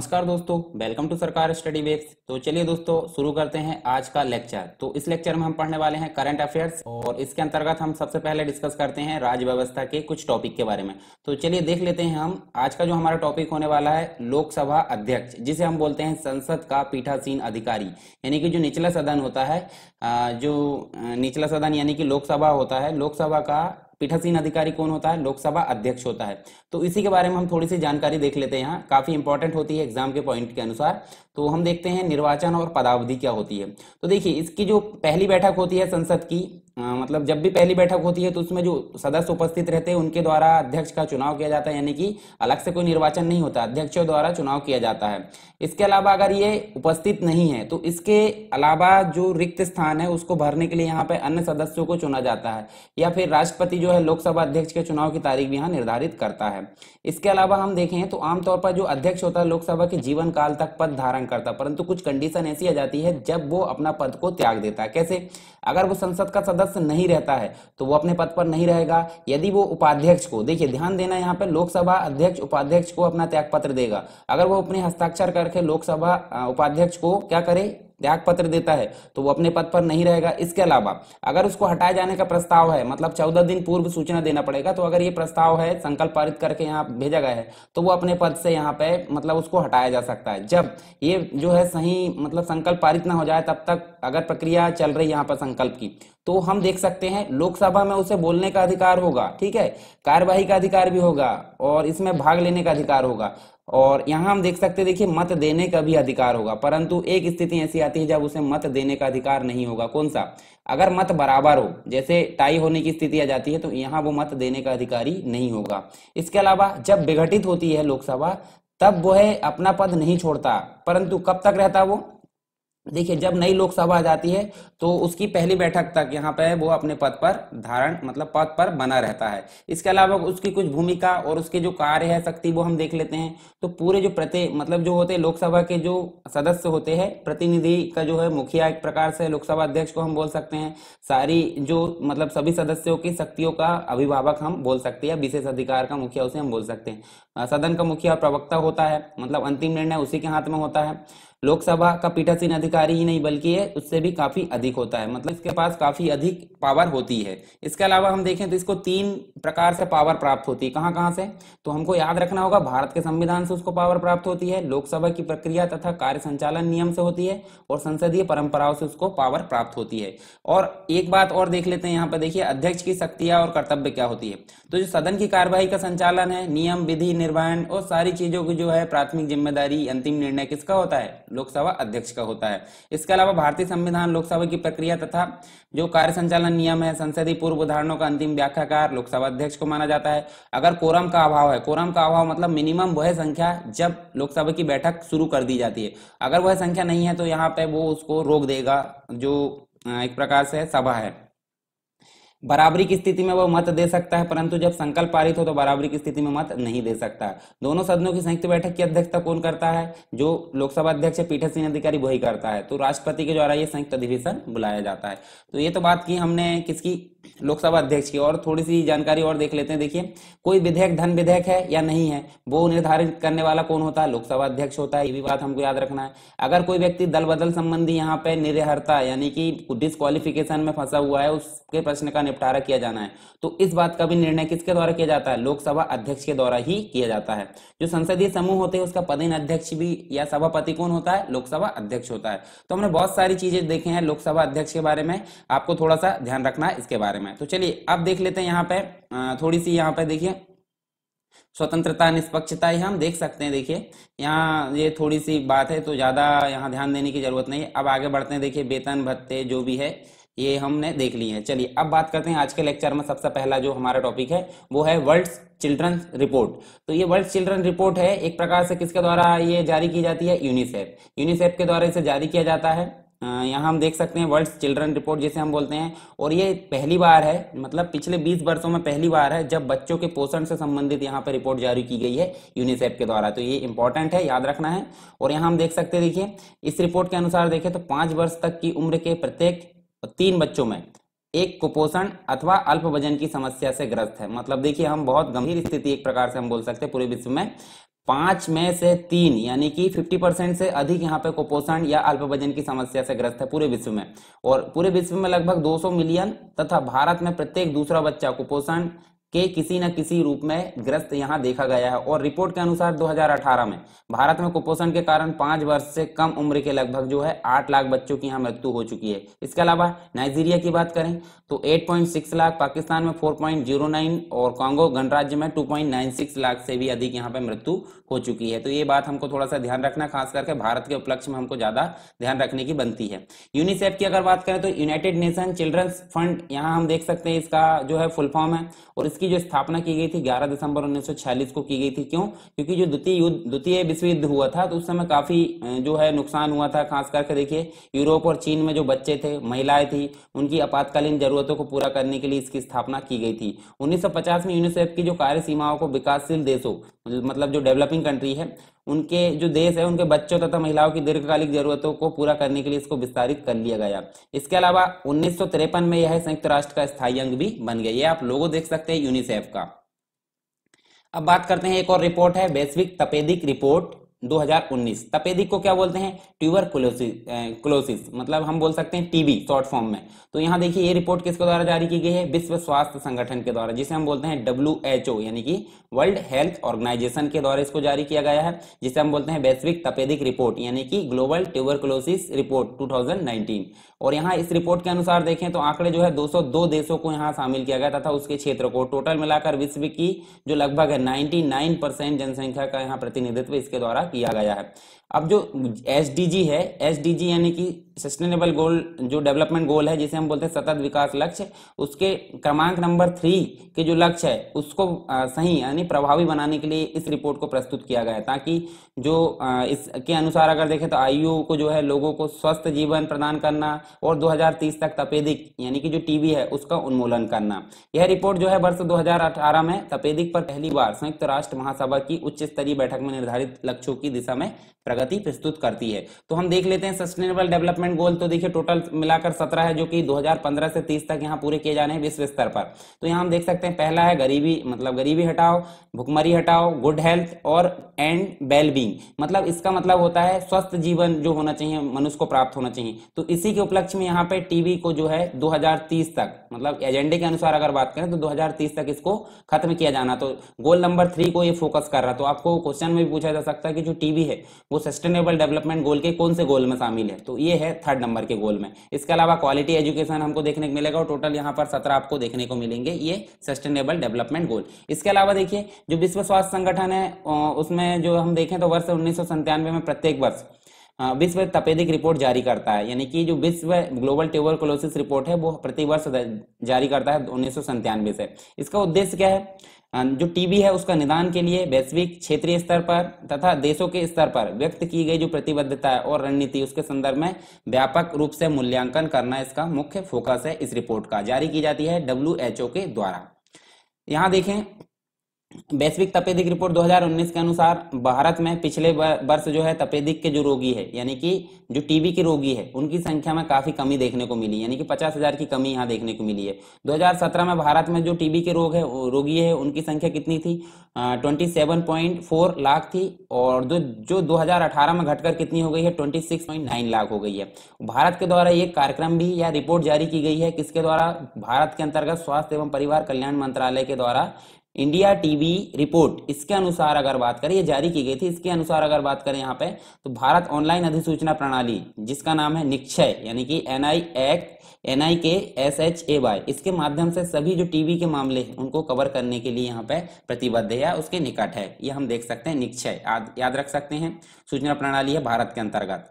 नमस्कार दोस्तों welcome to Sarkar study वेक्स तो चलिए दोस्तों शुरू करते हैं आज का लेक्चर तो इस लेक्चर में हम पढ़ने वाले हैं करंट अफेयर्स और इसके अंतर्गत हम सबसे पहले डिस्कस करते हैं राज्य व्यवस्था के कुछ टॉपिक के बारे में तो चलिए देख लेते हैं हम आज का जो हमारा टॉपिक होने वाला है लोकसभा अध्यक्ष जिसे हम बोलते हैं संसद का पीठासीन अधिकारी यानी कि जो निचला सदन होता है जो निचला सदन यानी कि लोकसभा होता है लोकसभा का पीठासीन अधिकारी कौन होता है लोकसभा अध्यक्ष होता है तो इसी के बारे में हम थोड़ी सी जानकारी देख लेते हैं यहाँ काफी इंपॉर्टेंट होती है एग्जाम के पॉइंट के अनुसार तो हम देखते हैं निर्वाचन और पदावधि क्या होती है तो देखिए इसकी जो पहली बैठक होती है संसद की मतलब जब भी पहली बैठक होती है तो उसमें जो सदस्य उपस्थित रहते हैं उनके द्वारा अध्यक्ष का चुनाव किया जाता है यानी कि अलग से कोई निर्वाचन नहीं होता अध्यक्षों द्वारा चुनाव किया जाता है इसके अलावा अगर ये उपस्थित नहीं है तो इसके अलावा जो रिक्त स्थान है उसको भरने के लिए यहाँ पे अन्य सदस्यों को चुना जाता है या फिर राष्ट्रपति जो है लोकसभा अध्यक्ष के चुनाव की तारीख भी यहाँ निर्धारित करता है इसके अलावा हम देखें तो आमतौर पर जो अध्यक्ष होता है लोकसभा के जीवन काल तक पद धारण करता परंतु कुछ कंडीशन ऐसी आ जाती है जब वो अपना पद को त्याग देता है कैसे अगर वो संसद का सदस्य नहीं रहता है तो वो अपने पद पर नहीं रहेगा यदि वो उपाध्यक्ष को देखिए ध्यान देना यहाँ पे लोकसभा अध्यक्ष उपाध्यक्ष को अपना त्यागपत्र देगा अगर वो अपने हस्ताक्षर करके लोकसभा उपाध्यक्ष को क्या करे त्याग पत्र देता है तो वो अपने पद पर नहीं रहेगा इसके अलावा अगर उसको हटाए जाने का प्रस्ताव है मतलब चौदह दिन पूर्व सूचना देना पड़ेगा तो अगर ये प्रस्ताव है संकल्प पारित करके यहाँ भेजा गया है तो वो अपने पद से यहाँ पे मतलब उसको हटाया जा सकता है जब ये जो है सही मतलब संकल्प पारित ना हो जाए तब तक अगर प्रक्रिया चल रही यहाँ पर संकल्प की तो हम देख सकते हैं लोकसभा में उसे बोलने का अधिकार होगा ठीक है कार्यवाही का अधिकार भी होगा और इसमें भाग लेने का अधिकार होगा और यहाँ हम देख सकते देखिए मत देने का भी अधिकार होगा परंतु एक स्थिति ऐसी आती है जब उसे मत देने का अधिकार नहीं होगा कौन सा अगर मत बराबर हो जैसे टाई होने की स्थिति आ जाती है तो यहाँ वो मत देने का अधिकारी नहीं होगा इसके अलावा जब विघटित होती है लोकसभा तब वो है अपना पद नहीं छोड़ता परंतु कब तक रहता वो देखिए जब नई लोकसभा आ जाती है तो उसकी पहली बैठक तक यहाँ पे वो अपने पद पर धारण मतलब पद पर बना रहता है इसके अलावा उसकी कुछ भूमिका और उसके जो कार्य है शक्ति वो हम देख लेते हैं तो पूरे जो प्रति मतलब जो होते हैं लोकसभा के जो सदस्य होते हैं प्रतिनिधि का जो है मुखिया एक प्रकार से लोकसभा अध्यक्ष को हम बोल सकते हैं सारी जो मतलब सभी सदस्यों की शक्तियों का अभिभावक हम बोल सकते हैं विशेष अधिकार का मुखिया उसे हम बोल सकते हैं सदन का मुखिया प्रवक्ता होता है मतलब अंतिम निर्णय उसी के हाथ में होता है लोकसभा का पीठासीन अधिक अधिकारी ही नहीं बल्कि ये उससे भी काफी अधिक होता है मतलब इसके पास काफी अधिक पावर होती है इसके अलावा हम देखें तो इसको तीन प्रकार से पावर प्राप्त होती है कहाँ कहाँ से तो हमको याद रखना होगा भारत के संविधान से उसको पावर प्राप्त होती है लोकसभा की प्रक्रिया तथा कार्य संचालन नियम से होती है और संसदीय परंपराओं से उसको पावर प्राप्त होती है और एक बात और देख लेते हैं यहाँ पर देखिए अध्यक्ष की शक्तियां और कर्तव्य क्या होती है तो जो सदन की कार्यवाही का संचालन है नियम विधि निर्वहन और सारी चीजों की जो है प्राथमिक जिम्मेदारी अंतिम निर्णय किसका होता है लोकसभा अध्यक्ष का होता है है इसके अलावा भारतीय संविधान लोकसभा की प्रक्रिया तथा जो कार्य संचालन नियम है संसदीय पूर्व उदाहरणों का अंतिम व्याख्याकार लोकसभा अध्यक्ष को माना जाता है अगर कोरम का अभाव है कोरम का अभाव मतलब मिनिमम वह संख्या जब लोकसभा की बैठक शुरू कर दी जाती है अगर वह संख्या नहीं है तो यहाँ पे वो उसको रोक देगा जो एक प्रकार से सभा है बराबरी की स्थिति में वो मत दे सकता है परंतु जब संकल्प पारित हो तो बराबरी की स्थिति में मत नहीं दे सकता है दोनों सदनों की संयुक्त बैठक की अध्यक्षता कौन करता है जो लोकसभा अध्यक्ष पीठ अधिकारी वही करता है तो राष्ट्रपति के द्वारा ये संयुक्त अधिवेशन बुलाया जाता है तो ये तो बात की हमने किसकी लोकसभा अध्यक्ष की और थोड़ी सी जानकारी और देख लेते हैं देखिए कोई विधेयक धन विधेयक है या नहीं है वो निर्धारित करने वाला कौन होता है लोकसभा अध्यक्ष होता है ये भी बात हमको याद रखना है अगर कोई व्यक्ति दल बदल संबंधी यहाँ पे निर्हरता यानी कि डिस्कालिफिकेशन में फंसा हुआ है उसके प्रश्न का निपटारा किया जाना है तो इस बात का भी निर्णय किसके द्वारा किया जाता है लोकसभा अध्यक्ष के द्वारा ही किया जाता है जो संसदीय समूह होते हैं उसका पदेन अध्यक्ष भी या सभापति कौन होता है लोकसभा अध्यक्ष होता है तो हमने बहुत सारी चीजें देखे हैं लोकसभा अध्यक्ष के बारे में आपको थोड़ा सा ध्यान रखना है इसके बारे बारे में तो चलिए अब देख लेते हैं यहाँ पे थोड़ी सी यहाँ पे देखिए स्वतंत्रता निष्पक्षता ही हम देख सकते हैं देखिए यहाँ ये थोड़ी सी बात है तो ज्यादा यहाँ ध्यान देने की जरूरत नहीं अब आगे बढ़ते हैं देखिए वेतन भत्ते जो भी है ये हमने देख लिए है चलिए अब बात करते हैं आज के लेक्चर में सबसे पहला जो हमारा टॉपिक है वो है वर्ल्ड चिल्ड्रन रिपोर्ट तो ये वर्ल्ड चिल्ड्रन रिपोर्ट है एक प्रकार से किसके द्वारा ये जारी की जाती है यूनिसेफ यूनिसेफ के द्वारा इसे जारी किया जाता है यहाँ हम देख सकते हैं वर्ल्ड चिल्ड्रन रिपोर्ट जिसे हम बोलते हैं और ये पहली बार है मतलब पिछले 20 वर्षों में पहली बार है जब बच्चों के पोषण से संबंधित यहाँ पर रिपोर्ट जारी की गई है यूनिसेफ के द्वारा तो ये इंपॉर्टेंट है याद रखना है और यहाँ हम देख सकते हैं देखिए इस रिपोर्ट के अनुसार देखें तो पांच वर्ष तक की उम्र के प्रत्येक तीन बच्चों में एक कुपोषण अथवा अल्प वजन की समस्या से ग्रस्त है मतलब देखिए हम बहुत गंभीर स्थिति एक प्रकार से हम बोल सकते हैं पूरे विश्व में पांच में से तीन यानी कि 50 परसेंट से अधिक यहाँ पे कुपोषण या अल्प वजन की समस्या से ग्रस्त है पूरे विश्व में और पूरे विश्व में लगभग 200 मिलियन तथा भारत में प्रत्येक दूसरा बच्चा कुपोषण के किसी न किसी रूप में ग्रस्त यहाँ देखा गया है और रिपोर्ट के अनुसार 2018 में भारत में कुपोषण के कारण पांच वर्ष से कम उम्र के लगभग जो है आठ लाख बच्चों की यहां मृत्यु हो चुकी है इसके अलावा नाइजीरिया की बात करें तो 8.6 लाख पाकिस्तान में 4.09 और कांगो गणराज्य में 2.96 लाख से भी अधिक यहाँ पे मृत्यु हो चुकी है तो ये बात हमको थोड़ा सा ध्यान रखना खास करके भारत के उपलक्ष्य में हमको ज्यादा ध्यान रखने की बनती है यूनिसेफ की अगर बात करें तो यूनाइटेड नेशन चिल्ड्रंस फंड यहाँ हम देख सकते हैं इसका जो है फुल फॉर्म है और इसके इसकी जो स्थापना की गई थी 11 दिसंबर 1946 को की गई थी क्यों क्योंकि जो द्वितीय युद्ध द्वितीय विश्व युद्ध हुआ था तो उस समय काफी जो है नुकसान हुआ था खास करके देखिए यूरोप और चीन में जो बच्चे थे महिलाएं थी उनकी आपातकालीन जरूरतों को पूरा करने के लिए इसकी स्थापना की गई थी उन्नीस में यूनिसेफ की जो कार्य सीमाओं को विकासशील देशों मतलब जो डेवलपिंग कंट्री है उनके जो देश है उनके बच्चों तथा महिलाओं की दीर्घकालिक जरूरतों को पूरा करने के लिए इसको विस्तारित कर लिया गया इसके अलावा उन्नीस में यह संयुक्त राष्ट्र का स्थायी अंग भी बन गया ये आप लोगों देख सकते हैं यूनिसेफ का अब बात करते हैं एक और रिपोर्ट है वैश्विक तपेदिक रिपोर्ट 2019 तपेदिक को क्या बोलते हैं ट्यूबर क्लोसिस मतलब हम बोल सकते हैं टीबी शॉर्ट फॉर्म में तो यहाँ देखिए ये रिपोर्ट किसके द्वारा जारी की गई है विश्व स्वास्थ्य संगठन के द्वारा जिसे हम बोलते हैं डब्ल्यू यानी कि वर्ल्ड हेल्थ ऑर्गेनाइजेशन के द्वारा इसको जारी किया गया है जिसे हम बोलते हैं वैश्विक तपेदिक रिपोर्ट यानी कि ग्लोबल ट्यूबर रिपोर्ट टू और यहाँ इस रिपोर्ट के अनुसार देखें तो आंकड़े जो है दो देशों को यहाँ शामिल किया गया था उसके क्षेत्र को टोटल मिलाकर विश्व की जो लगभग है परसेंट जनसंख्या का यहाँ प्रतिनिधित्व इसके द्वारा किया गया है अब जो एस है एस यानी कि सस्टेनेबल गोल जो डेवलपमेंट गोल है जिसे हम बोलते हैं सतत विकास लक्ष्य उसके क्रमांक नंबर थ्री के जो लक्ष्य है उसको सही यानी प्रभावी बनाने के लिए इस रिपोर्ट को प्रस्तुत किया गया है ताकि जो इसके अनुसार अगर देखें तो आयु को जो है लोगों को स्वस्थ जीवन प्रदान करना और दो तक तपेदिक यानी कि जो टी है उसका उन्मूलन करना यह रिपोर्ट जो है वर्ष दो में तपेदिक पर पहली बार संयुक्त राष्ट्र महासभा की उच्च स्तरीय बैठक में निर्धारित लक्ष्यों की दिशा में प्रगति प्रगति प्रस्तुत करती है तो हम देख लेते हैं सस्टेनेबल डेवलपमेंट गोल तो देखिए टोटल मिलाकर सत्रह है जो कि 2015 से 30 तक यहाँ पूरे किए जाने हैं विश्व स्तर पर तो यहाँ हम देख सकते हैं पहला है गरीबी मतलब गरीबी हटाओ भुखमरी हटाओ गुड हेल्थ और एंड वेलबींग मतलब इसका मतलब होता है स्वस्थ जीवन जो होना चाहिए मनुष्य को प्राप्त होना चाहिए तो इसी के उपलक्ष्य में यहाँ पे टीबी को जो है दो तक मतलब एजेंडे के अनुसार अगर बात करें तो दो तक इसको खत्म किया जाना तो गोल नंबर थ्री को ये फोकस कर रहा तो आपको क्वेश्चन में भी पूछा जा सकता है कि जो टीबी है वो सस्टेनेबल डेवलपमेंट गोल के कौन से गोल में शामिल है तो ये है थर्ड नंबर के गोल में इसके अलावा क्वालिटी एजुकेशन हमको देखने को मिलेगा और टोटल यहाँ पर सत्रह आपको देखने को मिलेंगे ये सस्टेनेबल डेवलपमेंट गोल इसके अलावा देखिए जो विश्व स्वास्थ्य संगठन है उसमें जो हम देखें तो वर्ष उन्नीस में प्रत्येक वर्ष विश्व तपेदिक रिपोर्ट जारी करता है यानी कि जो विश्व ग्लोबल क्लोसिस रिपोर्ट है वो प्रतिवर्ष वर्ष जारी करता है उन्नीस से इसका उद्देश्य क्या है जो टीबी है उसका निदान के लिए वैश्विक क्षेत्रीय स्तर पर तथा देशों के स्तर पर व्यक्त की गई जो प्रतिबद्धता है और रणनीति उसके संदर्भ में व्यापक रूप से मूल्यांकन करना इसका मुख्य फोकस है इस रिपोर्ट का जारी की जाती है डब्ल्यू के द्वारा यहां देखें वैश्विक तपेदिक रिपोर्ट 2019 के अनुसार भारत में पिछले वर्ष जो है तपेदिक के जो रोगी है यानी कि जो टीबी के रोगी है उनकी संख्या में काफी कमी देखने को मिली यानी कि पचास हजार की कमी यहाँ देखने को मिली है 2017 में भारत में जो टीबी के रोग है रोगी है उनकी संख्या कितनी थी twenty seven point four lakh थी और जो जो दो में घटकर कितनी हो गई है twenty six point nine lakh हो गई है भारत के द्वारा एक कार्यक्रम भी या रिपोर्ट जारी की गई है किसके द्वारा भारत के अंतर्गत स्वास्थ्य एवं परिवार कल्याण मंत्रालय के द्वारा इंडिया टीवी रिपोर्ट इसके अनुसार अगर बात करें ये जारी की गई थी इसके अनुसार अगर बात करें यहाँ पे तो भारत ऑनलाइन अधिसूचना प्रणाली जिसका नाम है निक्षय यानी कि एन आई एक्ट N I K S H A Y इसके माध्यम से सभी जो टीवी के मामले हैं उनको कवर करने के लिए यहाँ पे प्रतिबद्ध है उसके निकट है ये हम देख सकते हैं निक्षय याद रख सकते हैं सूचना प्रणाली है भारत के अंतर्गत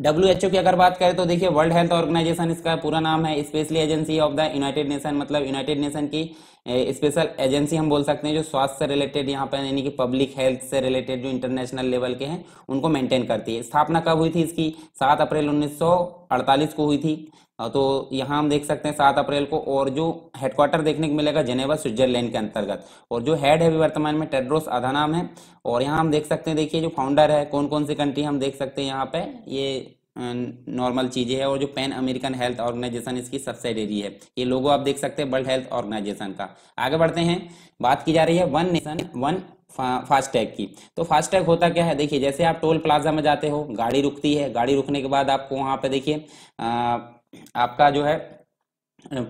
डब्ल्यू की अगर बात करें तो देखिए वर्ल्ड हेल्थ ऑर्गेनाइजेशन इसका पूरा नाम है specially agency of the United Nation मतलब यूनाइटेड नेशन की स्पेशल एजेंसी हम बोल सकते हैं जो स्वास्थ्य से रिलेटेड यहाँ पर यानी कि पब्लिक हेल्थ से रिलेटेड जो इंटरनेशनल लेवल के हैं उनको मेंटेन करती है स्थापना कब हुई थी इसकी सात अप्रैल 1948 को हुई थी तो यहाँ हम देख सकते हैं सात अप्रैल को और जो हेडक्वार्टर देखने को मिलेगा जेनेवा स्विट्जरलैंड के अंतर्गत और जो हेड है भी वर्तमान में टेड्रोस आधानाम है और यहाँ हम देख सकते हैं देखिए जो फाउंडर है कौन कौन सी कंट्री हम देख सकते हैं यहाँ पे ये नॉर्मल चीज़ें हैं और जो पैन अमेरिकन हेल्थ ऑर्गेनाइजेशन इसकी सब्सिडरी है ये लोगो आप देख सकते हैं वर्ल्ड हेल्थ ऑर्गेनाइजेशन का आगे बढ़ते हैं बात की जा रही है वन नेशन वन फास्टैग की तो फास्टैग होता क्या है देखिए जैसे आप टोल प्लाजा में जाते हो गाड़ी रुकती है गाड़ी रुकने के बाद आपको वहाँ पे देखिए आपका जो है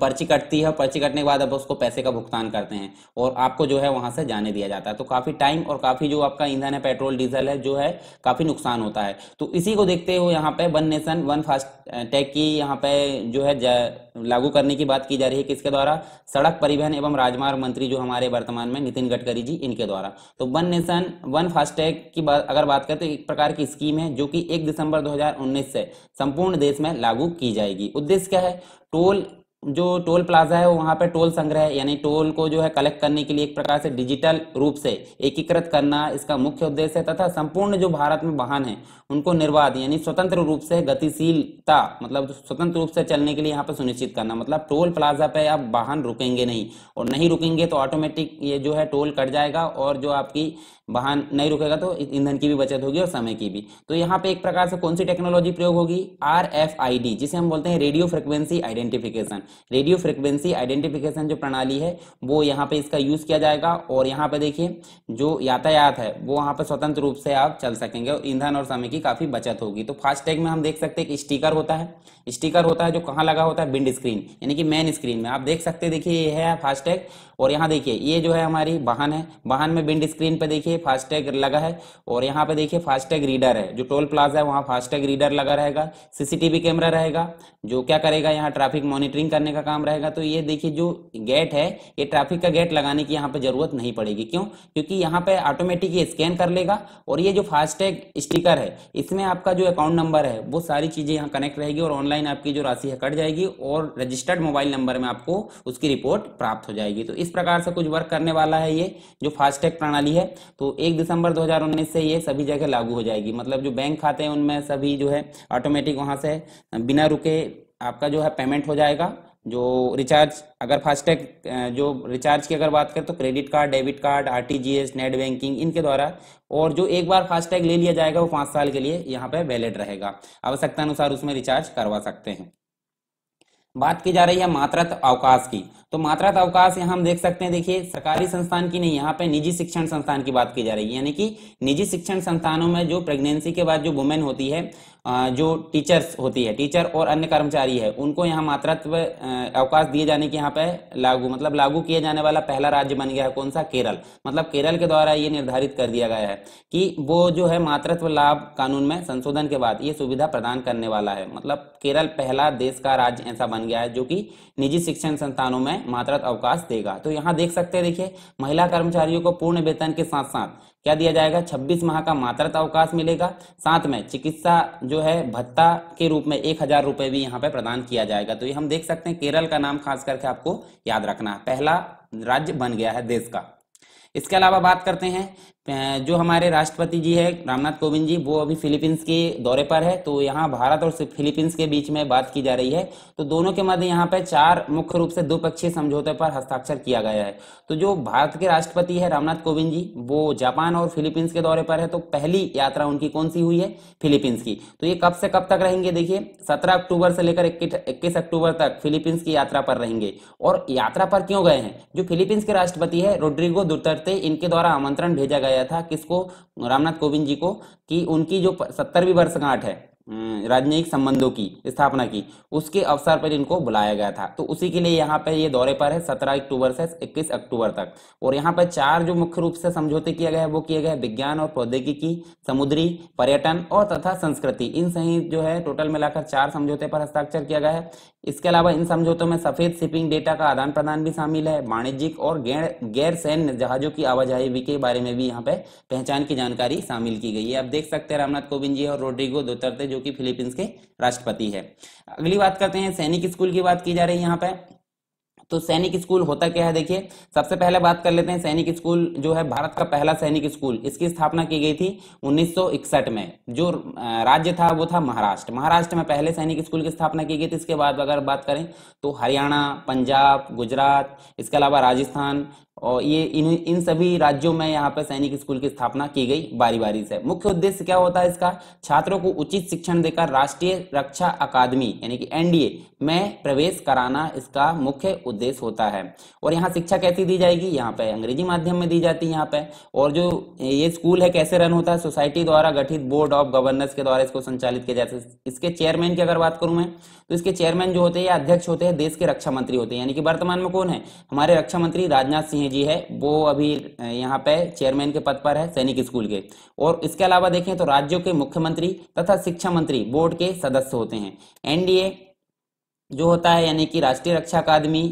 पर्ची कटती है पर्ची कटने के बाद अब उसको पैसे का भुगतान करते हैं और आपको जो है वहां से जाने दिया जाता है तो काफी टाइम और काफी जो आपका ईंधन है पेट्रोल डीजल है जो है काफी नुकसान होता है तो इसी को देखते हुए यहाँ पे one nation one fast tag की यहाँ पे जो है लागू करने की बात की जा रही है किसके द्वारा सड़क परिवहन एवं राजमार्ग मंत्री जो हमारे वर्तमान में नितिन गडकरी जी इनके द्वारा तो वन नेशन वन फास्टैग की बात अगर बात करें तो एक प्रकार की स्कीम है जो कि एक दिसंबर 2019 से संपूर्ण देश में लागू की जाएगी उद्देश्य क्या है टोल जो टोल प्लाजा है वहाँ पर टोल संग्रह यानी टोल को जो है कलेक्ट करने के लिए एक प्रकार से डिजिटल रूप से एकीकृत करना इसका मुख्य उद्देश्य है तथा संपूर्ण जो भारत में वाहन है उनको निर्वाध यानी स्वतंत्र रूप से गतिशीलता मतलब स्वतंत्र रूप से चलने के लिए यहाँ पर सुनिश्चित करना मतलब टोल प्लाजा पे आप वाहन रुकेंगे नहीं और नहीं रुकेंगे तो ऑटोमेटिक ये जो है टोल कट जाएगा और जो आपकी वाहन नहीं रुकेगा तो ईंधन की भी बचत होगी और समय की भी तो यहाँ पे एक प्रकार से कौन सी टेक्नोलॉजी प्रयोग होगी आर एफ आई डी जिसे हम बोलते हैं radio frequency identification radio frequency identification जो प्रणाली है वो यहाँ पे इसका यूज किया जाएगा और यहाँ पे देखिए जो यातायात है वो यहाँ पे स्वतंत्र रूप से आप चल सकेंगे और ईंधन और समय की काफी बचत होगी तो फास्टैग में हम देख सकते हैं कि स्टीकर होता है स्टिकर होता है जो कहाँ लगा होता है विंड स्क्रीन यानी कि मेन स्क्रीन में आप देख सकते देखिए ये है फास्टैग और यहाँ देखिए ये जो है हमारी वाहन है वाहन में विंड स्क्रीन पे देखिए फास्टैग लगा है और यहाँ पे देखिए फास्टैग रीडर है जो टोल प्लाजा है वहाँ फास्टैग रीडर लगा रहेगा सीसीटीवी कैमरा रहेगा जो क्या करेगा यहाँ ट्रैफिक मॉनिटरिंग करने का काम रहेगा तो ये देखिए जो गेट है ये ट्रैफिक का गेट लगाने की यहाँ पे जरूरत नहीं पड़ेगी क्यों क्योंकि यहाँ पे ऑटोमेटिक ये स्कैन कर लेगा और ये जो फास्टैग स्टिकर है इसमें आपका जो अकाउंट नंबर है वो सारी चीजें यहाँ कनेक्ट रहेगी और ऑनलाइन ऑनलाइन आपकी जो राशि है कट जाएगी और रजिस्टर्ड मोबाइल नंबर में आपको उसकी रिपोर्ट प्राप्त हो जाएगी तो इस प्रकार से कुछ वर्क करने वाला है ये जो फास्टैग प्रणाली है तो एक दिसंबर दो से ये सभी जगह लागू हो जाएगी मतलब जो बैंक खाते हैं उनमें सभी जो है ऑटोमेटिक वहां से बिना रुके आपका जो है पेमेंट हो जाएगा जो रिचार्ज अगर फास्टैग जो रिचार्ज की अगर बात करें तो credit card debit card RTGS net banking इनके द्वारा और जो एक बार फास्टैग ले लिया जाएगा वो पाँच साल के लिए यहाँ पे वैलिड रहेगा आवश्यकता अनुसार उसमें रिचार्ज करवा सकते हैं बात की जा रही है मात्रात अवकाश की तो मात्रात अवकाश यहाँ हम देख सकते हैं देखिए सरकारी संस्थान की नहीं यहाँ पे निजी शिक्षण संस्थान की बात की जा रही है यानी कि निजी शिक्षण संस्थानों में जो प्रेगनेंसी के बाद जो वुमेन होती है जो टीचर्स होती है टीचर और अन्य कर्मचारी है उनको यहाँ मातृत्व अवकाश दिए जाने की यहाँ पे लागू मतलब लागू किया जाने वाला पहला राज्य बन गया है कौन सा केरल मतलब केरल के द्वारा ये निर्धारित कर दिया गया है कि वो जो है मातृत्व लाभ कानून में संशोधन के बाद ये सुविधा प्रदान करने वाला है मतलब केरल पहला देश का राज्य ऐसा बन गया है जो कि निजी शिक्षण संस्थानों में मातृत्व अवकाश देगा तो यहाँ देख सकते हैं देखिए महिला कर्मचारियों को पूर्ण वेतन के साथ साथ क्या दिया जाएगा 26 माह का मातृत्व अवकाश मिलेगा साथ में चिकित्सा जो है भत्ता के रूप में एक हजार रुपए भी यहाँ पे प्रदान किया जाएगा तो ये हम देख सकते हैं केरल का नाम खास करके आपको याद रखना है पहला राज्य बन गया है देश का इसके अलावा बात करते हैं जो हमारे राष्ट्रपति जी है रामनाथ कोविंद जी वो अभी फिलीपींस के दौरे पर है तो यहाँ भारत और फिलीपींस के बीच में बात की जा रही है तो दोनों के मध्य यहाँ पे चार मुख्य रूप से द्विपक्षीय समझौते पर हस्ताक्षर किया गया है तो जो भारत के राष्ट्रपति है रामनाथ कोविंद जी वो जापान और फिलीपींस के दौरे पर है तो पहली यात्रा उनकी कौन सी हुई है फिलीपींस की तो ये कब से कब तक रहेंगे देखिए सत्रह अक्टूबर से लेकर इक्कीस अक्टूबर तक फिलीपींस की यात्रा पर रहेंगे और यात्रा पर क्यों गए हैं जो फिलीपींस के राष्ट्रपति है रोड्रिगो दुतरते इनके द्वारा आमंत्रण भेजा गया गया था किसको रामनाथ कोविंद जी को कि उनकी जो सत्तरवीं वर्षगांठ है हम्म, राजनयिक संबंधों की स्थापना की उसके अवसर पर इनको बुलाया गया था तो उसी के लिए यहाँ पर ये दौरे पर है सत्रह अक्टूबर से इक्कीस अक्टूबर तक और यहाँ पर चार जो मुख्य रूप से समझौते किए गए वो किए गए विज्ञान और प्रौद्योगिकी समुद्री पर्यटन और तथा संस्कृति इन सही जो है टोटल मिलाकर चार समझौते पर हस्ताक्षर किया गया है इसके अलावा इन समझौतों में सफेद शिपिंग डेटा का आदान प्रदान भी शामिल है वाणिज्यिक और गैर गैर सैन्य जहाजों की आवाजाही के बारे में भी यहाँ पे पहचान की जानकारी शामिल की गई है आप देख सकते हैं रामनाथ कोविंद जी और रोड्रिगो दो जो कि फिलीपींस के राष्ट्रपति है अगली बात करते हैं सैनिक स्कूल की बात की जा रही है यहाँ पे तो सैनिक स्कूल होता क्या है देखिए सबसे पहले बात कर लेते हैं सैनिक स्कूल जो है भारत का पहला सैनिक स्कूल इसकी स्थापना की गई थी 1961 में जो राज्य था वो था महाराष्ट्र महाराष्ट्र में पहले सैनिक स्कूल की स्थापना की गई थी इसके बाद अगर बात करें तो हरियाणा पंजाब गुजरात इसके अलावा राजस्थान और ये इन इन सभी राज्यों में यहाँ पर सैनिक स्कूल की स्थापना की गई बारी बारी से मुख्य उद्देश्य क्या होता है इसका छात्रों को उचित शिक्षण देकर राष्ट्रीय रक्षा अकादमी यानी कि एनडीए में प्रवेश कराना इसका मुख्य उद्देश्य होता है और यहाँ शिक्षा कैसी दी जाएगी यहाँ पे अंग्रेजी माध्यम में दी जाती है यहाँ पे और जो ये स्कूल है कैसे रन होता है सोसाइटी द्वारा गठित बोर्ड ऑफ गवर्नर्स के द्वारा इसको संचालित किया जाता है इसके चेयरमैन की अगर बात करूं मैं तो इसके चेयरमैन जो होते हैं अध्यक्ष होते हैं देश के रक्षा मंत्री होते हैं यानी कि वर्तमान में कौन है हमारे रक्षा मंत्री राजनाथ सिंह जी है वो अभी यहाँ पे चेयरमैन के पद पर है सैनिक स्कूल के और इसके अलावा देखें तो राज्यों के मुख्यमंत्री तथा शिक्षा मंत्री बोर्ड के सदस्य होते हैं एनडीए जो होता है यानी कि राष्ट्रीय रक्षा अकादमी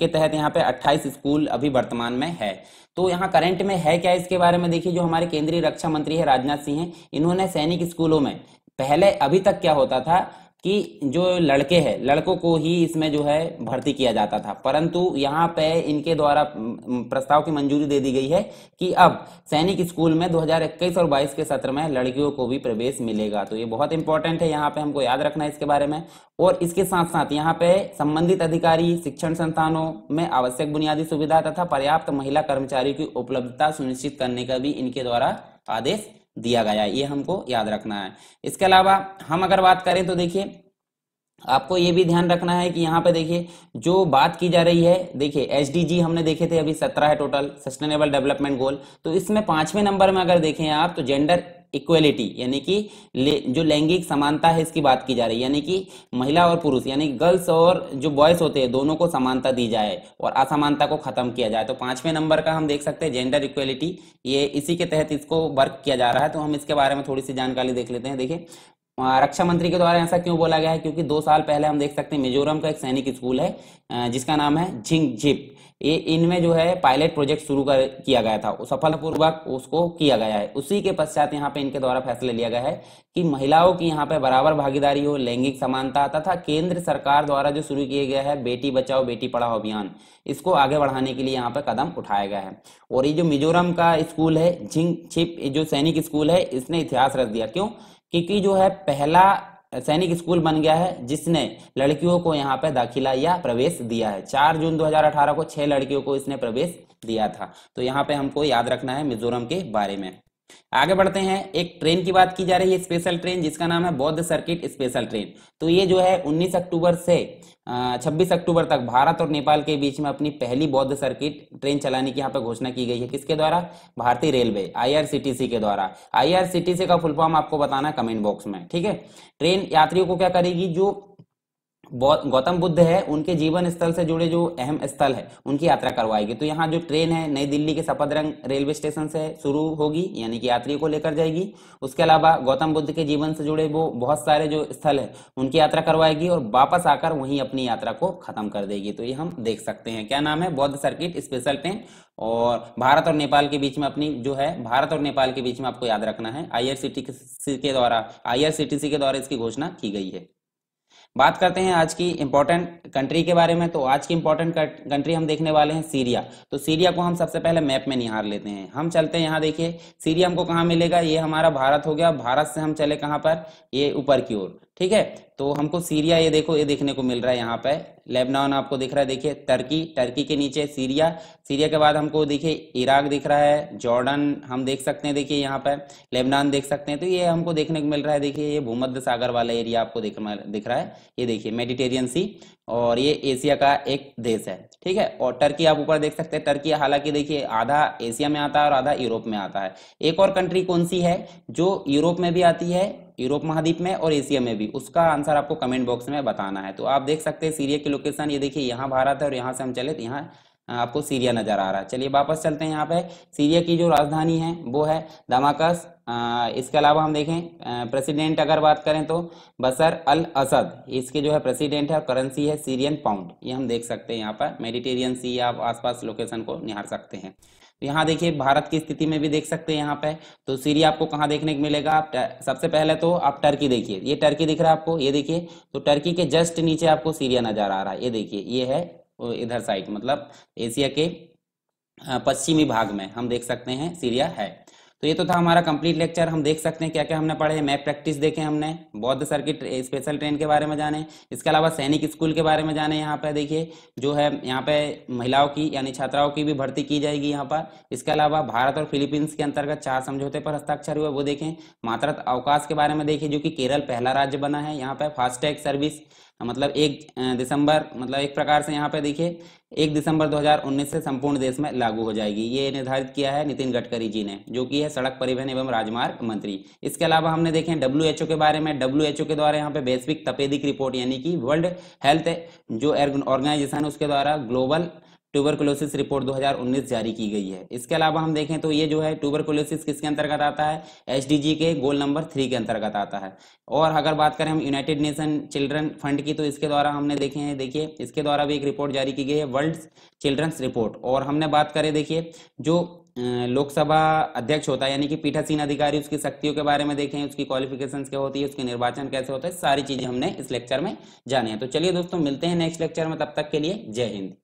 के तहत यहाँ पे 28 स्कूल अभी वर्तमान में है तो यहाँ करंट में है क्या इसके बारे में देखिए जो हमारे केंद्रीय रक्षा मंत्री है राजनाथ सिंह है इन्होंने सैनिक स्कूलों में पहले अभी तक क्या होता था कि जो लड़के हैं लड़कों को ही इसमें जो है भर्ती किया जाता था परंतु यहाँ पे इनके द्वारा प्रस्ताव की मंजूरी दे दी गई है कि अब सैनिक स्कूल में 2021 और 22 के सत्र में लड़कियों को भी प्रवेश मिलेगा तो ये बहुत इंपॉर्टेंट है यहाँ पे हमको याद रखना है इसके बारे में और इसके साथ साथ यहाँ पे संबंधित अधिकारी शिक्षण संस्थानों में आवश्यक बुनियादी सुविधा तथा पर्याप्त महिला कर्मचारियों की उपलब्धता सुनिश्चित करने का भी इनके द्वारा आदेश दिया गया है ये हमको याद रखना है इसके अलावा हम अगर बात करें तो देखिए आपको ये भी ध्यान रखना है कि यहाँ पे देखिए जो बात की जा रही है देखिए एस हमने देखे थे अभी सत्रह है टोटल सस्टेनेबल डेवलपमेंट गोल तो इसमें पांचवें नंबर में अगर देखें आप तो जेंडर इक्वेलिटी यानी कि जो लैंगिक समानता है इसकी बात की जा रही है यानी कि महिला और पुरुष यानी गर्ल्स और जो बॉयज होते हैं दोनों को समानता दी जाए और असमानता को खत्म किया जाए तो पांचवें नंबर का हम देख सकते हैं जेंडर इक्वेलिटी ये इसी के तहत इसको वर्क किया जा रहा है तो हम इसके बारे में थोड़ी सी जानकारी देख लेते हैं देखिए रक्षा मंत्री के द्वारा ऐसा क्यों बोला गया है क्योंकि दो साल पहले हम देख सकते हैं मिजोरम का एक सैनिक स्कूल है जिसका नाम है झिंग झिप ये इनमें जो है पायलट प्रोजेक्ट शुरू कर किया गया था सफलपूर्वक उसको किया गया है उसी के पश्चात यहाँ पे इनके द्वारा फैसला लिया गया है कि महिलाओं की यहाँ पे बराबर भागीदारी हो लैंगिक समानता तथा केंद्र सरकार द्वारा जो शुरू किया गया है बेटी बचाओ बेटी पढ़ाओ अभियान इसको आगे बढ़ाने के लिए यहाँ पे कदम उठाया गया है और ये जो मिजोरम का स्कूल है झिंग छिप जो सैनिक स्कूल है इसने इतिहास रच दिया क्यों क्योंकि जो है पहला सैनिक स्कूल बन गया है जिसने लड़कियों को यहाँ पे दाखिला या प्रवेश दिया है चार जून 2018 को छह लड़कियों को इसने प्रवेश दिया था तो यहाँ पे हमको याद रखना है मिजोरम के बारे में आगे बढ़ते हैं एक ट्रेन की बात की जा रही है स्पेशल ट्रेन जिसका नाम है बौद्ध सर्किट स्पेशल ट्रेन तो ये जो है 19 अक्टूबर से 26 अक्टूबर तक भारत और नेपाल के बीच में अपनी पहली बौद्ध सर्किट ट्रेन चलाने की यहाँ पर घोषणा की गई है किसके द्वारा भारतीय रेलवे आईआरसीटीसी के द्वारा आईआरसीटीसी का फुल फॉर्म आपको बताना कमेंट बॉक्स में ठीक है ट्रेन यात्रियों को क्या करेगी जो गौतम बुद्ध है उनके जीवन स्थल से जुड़े जो अहम स्थल है उनकी यात्रा करवाएगी तो यहाँ जो ट्रेन है नई दिल्ली के सफदरंग रेलवे स्टेशन से शुरू होगी यानी कि यात्रियों को लेकर जाएगी उसके अलावा गौतम बुद्ध के जीवन से जुड़े वो बहुत सारे जो स्थल है उनकी यात्रा करवाएगी और वापस आकर वहीं अपनी यात्रा को खत्म कर देगी तो ये हम देख सकते हैं क्या नाम है बौद्ध सर्किट स्पेशल ट्रेन और भारत और नेपाल के बीच में अपनी जो है भारत और नेपाल के बीच में आपको याद रखना है आई के द्वारा आई के द्वारा इसकी घोषणा की गई है बात करते हैं आज की इंपॉर्टेंट कंट्री के बारे में तो आज की इंपॉर्टेंट कंट्री हम देखने वाले हैं सीरिया तो सीरिया को हम सबसे पहले मैप में निहार लेते हैं हम चलते हैं यहाँ देखिए सीरिया हमको कहाँ मिलेगा ये हमारा भारत हो गया भारत से हम चले कहाँ पर ये ऊपर की ओर ठीक है तो हमको सीरिया ये देखो ये देखने को मिल रहा है यहाँ पे लेबनान आपको दिख रहा है देखिए टर्की टर्की के नीचे सीरिया सीरिया के बाद हमको देखिए इराक दिख रहा है जॉर्डन हम देख सकते हैं देखिए यहाँ पे लेबनान देख सकते हैं तो ये हमको देखने को मिल रहा है देखिए ये भूमध्य सागर वाला एरिया आपको दिख दिख रहा है ये देखिए मेडिटेरियन सी और ये एशिया का एक देश है ठीक है और टर्की आप ऊपर देख सकते हैं टर्की हालांकि देखिए आधा एशिया में आता है और आधा यूरोप में आता है एक और कंट्री कौन सी है जो यूरोप में भी आती है यूरोप महाद्वीप में और एशिया में भी उसका आंसर आपको कमेंट बॉक्स में बताना है तो आप देख सकते हैं सीरिया की लोकेशन ये देखिए यहाँ भारत है और यहाँ से हम चले तो यहाँ आपको सीरिया नजर आ रहा है चलिए वापस चलते हैं यहाँ पे सीरिया की जो राजधानी है वो है दमाकस इसके अलावा हम देखें प्रेसिडेंट अगर बात करें तो बसर अल असद इसके जो है प्रेसिडेंट है और करेंसी है सीरियन पाउंड ये हम देख सकते हैं यहाँ पर मेडिटेरियन सी आप आसपास लोकेशन को निहार सकते हैं तो यहाँ देखिए भारत की स्थिति में भी देख सकते हैं यहाँ पे तो सीरिया आपको कहाँ देखने को मिलेगा आप सबसे पहले तो आप टर्की देखिए ये टर्की दिख रहा है आपको ये देखिए तो टर्की के जस्ट नीचे आपको सीरिया नजर आ रहा है ये देखिए ये है इधर साइड मतलब एशिया के पश्चिमी भाग में हम देख सकते हैं सीरिया है तो ये तो था हमारा कंप्लीट लेक्चर हम देख सकते हैं क्या क्या हमने पढ़े मैप प्रैक्टिस देखे हमने बौद्ध सर्किट स्पेशल ट्रेन के बारे में जाने इसके अलावा सैनिक स्कूल के बारे में जाने यहाँ पे देखिए जो है यहाँ पे महिलाओं की यानी छात्राओं की भी भर्ती की जाएगी यहाँ पर इसके अलावा भारत और फिलीपींस के अंतर्गत चार समझौते पर हस्ताक्षर हुए वो देखें मातृत्व अवकाश के बारे में देखिए जो कि केरल पहला राज्य बना है यहाँ पे फास्टैग सर्विस मतलब एक दिसंबर मतलब एक प्रकार से यहाँ पे देखिए एक दिसंबर 2019 से संपूर्ण देश में लागू हो जाएगी ये निर्धारित किया है नितिन गडकरी जी ने जो कि है सड़क परिवहन एवं राजमार्ग मंत्री इसके अलावा हमने देखें डब्ल्यू एच के बारे में डब्ल्यू एच के द्वारा यहाँ पे वैश्विक तपेदिक रिपोर्ट यानी कि वर्ल्ड हेल्थ जो ऑर्गेनाइजेशन है उसके द्वारा ग्लोबल ट्यूबरकुलोसिस रिपोर्ट 2019 जारी की गई है इसके अलावा हम देखें तो ये जो है ट्यूबरकुलोसिस किसके अंतर्गत आता है एसडीजी के गोल नंबर थ्री के अंतर्गत आता है और अगर बात करें हम यूनाइटेड नेशन चिल्ड्रन फंड की तो इसके द्वारा हमने देखे हैं देखिए इसके द्वारा भी एक रिपोर्ट जारी की गई है वर्ल्ड चिल्ड्रंस रिपोर्ट और हमने बात करें देखिए जो लोकसभा अध्यक्ष होता है यानी कि पीठासीन अधिकारी उसकी शक्तियों के बारे में देखें उसकी क्वालिफिकेशंस क्या होती है उसके निर्वाचन कैसे होता है सारी चीजें हमने इस लेक्चर में जाने हैं तो चलिए दोस्तों मिलते हैं नेक्स्ट लेक्चर में तब तक के लिए जय हिंद